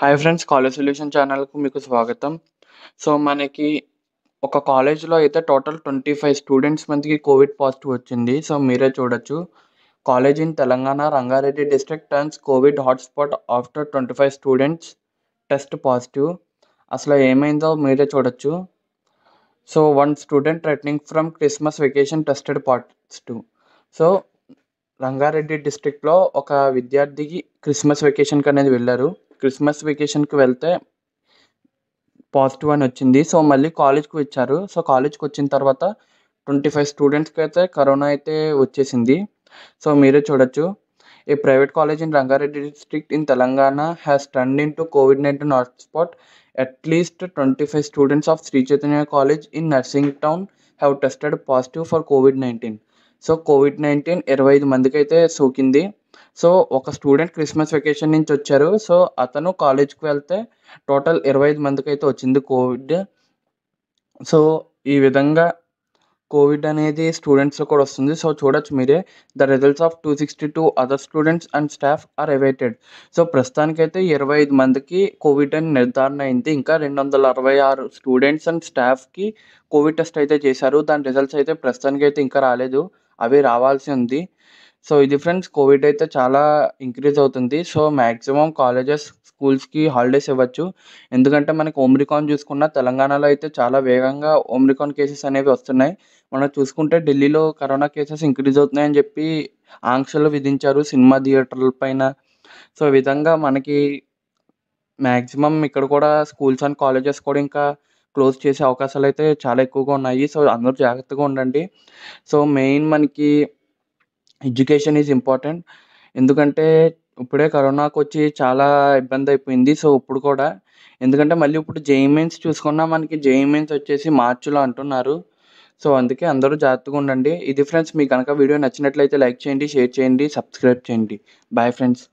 hi friends college solution ఛానల్కు మీకు స్వాగతం సో మనకి ఒక కాలేజ్లో అయితే టోటల్ ట్వంటీ ఫైవ్ స్టూడెంట్స్ మందికి కోవిడ్ పాజిటివ్ వచ్చింది సో మీరే చూడొచ్చు college in Telangana Rangareddy district turns covid hotspot after twenty five students test positive అసలు ఏమైందో మీరే చూడొచ్చు so one student returning from Christmas vacation tested positive so Rangareddy డిస్ట్రిక్ట్లో ఒక విద్యార్థికి క్రిస్మస్ వెకేషన్కి అనేది వెళ్ళారు క్రిస్మస్ వెకేషన్కి వెళ్తే పాజిటివ్ అని వచ్చింది సో మళ్ళీ కాలేజ్కి వచ్చారు సో కాలేజ్కి వచ్చిన తర్వాత ట్వంటీ ఫైవ్ స్టూడెంట్స్కి అయితే కరోనా అయితే వచ్చేసింది సో మీరే చూడొచ్చు a private college in Rangareddy district in Telangana has turned into COVID nineteen hotspot at least twenty five students of Shri Chaitanya college in Narsing town have tested positive for COVID nineteen so COVID nineteen ఇరవై ఐదు మందికి అయితే సోకింది so ఒక student Christmas vacation నుంచి వచ్చారు so అతను కాలేజ్కి వెళ్తే టోటల్ ఇరవై ఐదు మందికి అయితే వచ్చింది కోవిడ్ సో ఈ విధంగా కోవిడ్ అనేది స్టూడెంట్స్లో కూడా వస్తుంది సో చూడొచ్చు మీరే the results of two sixty two other students and staff are awaited so ప్రస్తుతానికైతే ఇరవై ఐదు మందికి కోవిడ్ అని నిర్ధారణ అయింది ఇంకా రెండు వందల అరవై ఆరు స్టూడెంట్స్ అండ్ స్టాఫ్కి కోవిడ్ టెస్ట్ అయితే చేశారు దాని రిజల్ట్స్ అయితే ప్రస్తుతానికైతే ఇంకా రాలేదు అవి రావాల్సి ఉంది సో ఇది ఫ్రెండ్స్ కోవిడ్ అయితే చాలా ఇంక్రీజ్ అవుతుంది సో మ్యాక్సిమం కాలేజెస్ స్కూల్స్కి హాలిడేస్ ఇవ్వచ్చు ఎందుకంటే మనకి ఓమ్రికాన్ చూసుకున్న తెలంగాణలో అయితే చాలా వేగంగా ఓమ్రికాన్ కేసెస్ అనేవి వస్తున్నాయి మనం చూసుకుంటే ఢిల్లీలో కరోనా కేసెస్ ఇంక్రీజ్ అవుతున్నాయని చెప్పి ఆంక్షలు విధించారు సినిమా థియేటర్ల పైన సో విధంగా మనకి మ్యాక్సిమం ఇక్కడ కూడా స్కూల్స్ అండ్ కాలేజెస్ కూడా ఇంకా క్లోజ్ చేసే అవకాశాలు అయితే చాలా ఎక్కువగా ఉన్నాయి సో అందరూ జాగ్రత్తగా ఉండండి సో మెయిన్ మనకి ఎడ్యుకేషన్ ఈజ్ ఇంపార్టెంట్ ఎందుకంటే ఇప్పుడే కరోనాకి వచ్చి చాలా ఇబ్బంది అయిపోయింది సో ఇప్పుడు కూడా ఎందుకంటే మళ్ళీ ఇప్పుడు జేఈ మెయిన్స్ చూసుకున్నా మనకి జేఈ మెయిన్స్ వచ్చేసి మార్చిలో అంటున్నారు సో అందుకే అందరూ జాగ్రత్తగా ఉండండి ఇది ఫ్రెండ్స్ మీకు కనుక వీడియో నచ్చినట్లయితే లైక్ చేయండి షేర్ చేయండి సబ్స్క్రైబ్ చేయండి బాయ్ ఫ్రెండ్స్